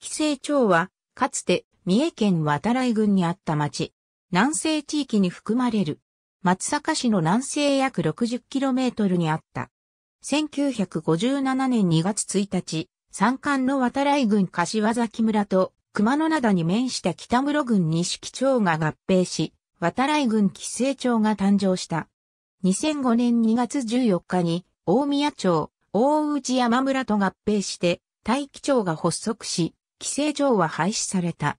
紀勢町は、かつて三重県渡来郡にあった町、南西地域に含まれる、松阪市の南西約 60km にあった。1957年2月1日、山間の渡来郡柏崎村と熊野灘に面した北室郡西木町が合併し、渡来郡紀生町が誕生した。2005年2月14日に、大宮町、大内山村と合併して、大気町が発足し、規制庁は廃止された。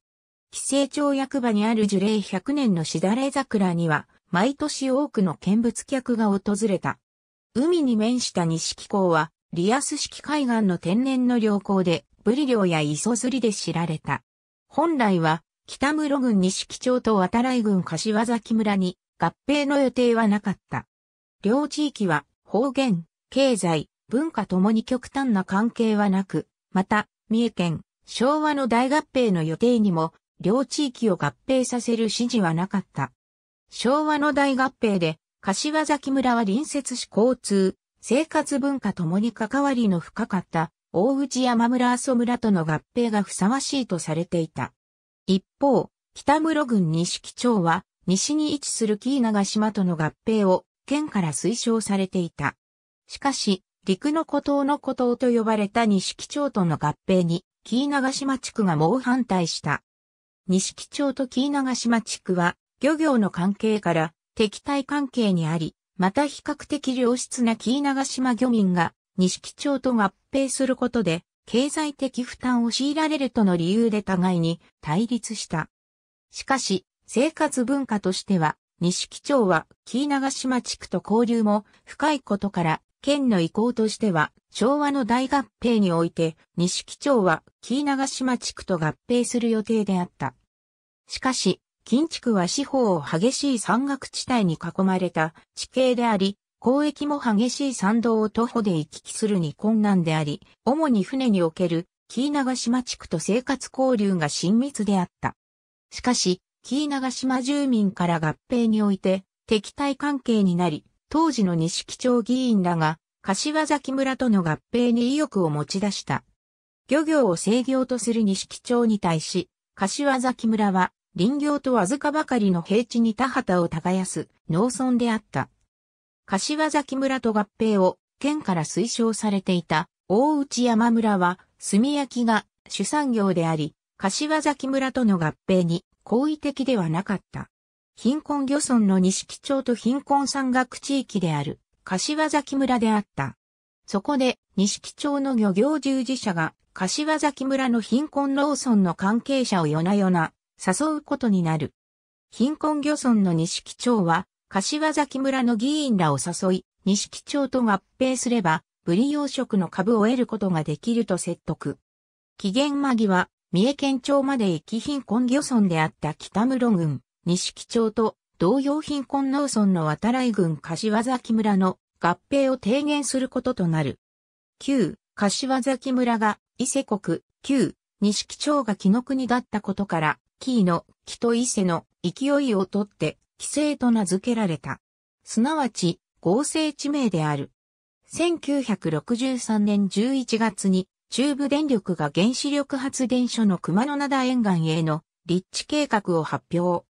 規制庁役場にある樹齢100年のしだれ桜には、毎年多くの見物客が訪れた。海に面した西紀港は、リアス式海岸の天然の良港で、ブリ漁や磯釣りで知られた。本来は、北室郡西紀町と渡来郡柏崎村に合併の予定はなかった。両地域は方言、経済、文化ともに極端な関係はなく、また、三重県、昭和の大合併の予定にも、両地域を合併させる指示はなかった。昭和の大合併で、柏崎村は隣接し交通、生活文化ともに関わりの深かった大内山村阿蘇村との合併がふさわしいとされていた。一方、北室郡錦町は西に位置する紀伊長島との合併を県から推奨されていた。しかし、陸の孤島の孤島と呼ばれた錦町との合併に紀伊長島地区が猛反対した。錦町と紀伊長島地区は、漁業の関係から敵対関係にあり、また比較的良質な紀伊長島漁民が錦町と合併することで、経済的負担を強いられるとの理由で互いに対立した。しかし、生活文化としては、錦町は紀伊長島地区と交流も深いことから、県の意向としては、昭和の大合併において、西木町は紀伊長島地区と合併する予定であった。しかし、近地区は四方を激しい山岳地帯に囲まれた地形であり、交易も激しい山道を徒歩で行き来するに困難であり、主に船における紀伊長島地区と生活交流が親密であった。しかし、紀伊長島住民から合併において敵対関係になり、当時の西木町議員らが、柏崎村との合併に意欲を持ち出した。漁業を制業とする西木町に対し、柏崎村は林業とわずかばかりの平地に田畑を耕す農村であった。柏崎村と合併を県から推奨されていた大内山村は炭焼きが主産業であり、柏崎村との合併に好意的ではなかった。貧困漁村の錦町と貧困山岳地域である柏崎村であった。そこで錦町の漁業従事者が柏崎村の貧困農村の関係者を夜な夜な誘うことになる。貧困漁村の錦町は柏崎村の議員らを誘い、錦町と合併すれば、ブリ養殖の株を得ることができると説得。期限間際、三重県庁まで行き貧困漁村であった北室郡、西木町と同様貧困農村の渡来郡柏崎村の合併を提言することとなる。旧柏崎村が伊勢国、旧西木町が木の国だったことから、紀伊の木と伊勢の勢いをとって、規制と名付けられた。すなわち、合成地名である。1963年11月に、中部電力が原子力発電所の熊野灘沿岸への立地計画を発表。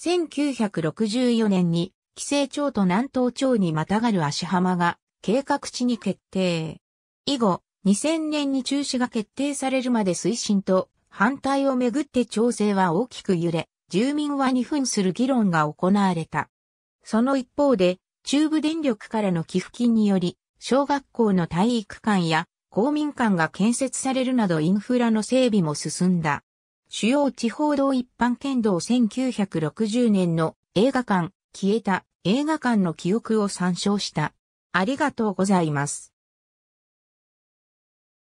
1964年に、規制町と南東町にまたがる足浜が計画地に決定。以後、2000年に中止が決定されるまで推進と反対をめぐって調整は大きく揺れ、住民は2分する議論が行われた。その一方で、中部電力からの寄付金により、小学校の体育館や公民館が建設されるなどインフラの整備も進んだ。主要地方道一般剣道1960年の映画館、消えた映画館の記憶を参照した。ありがとうございます。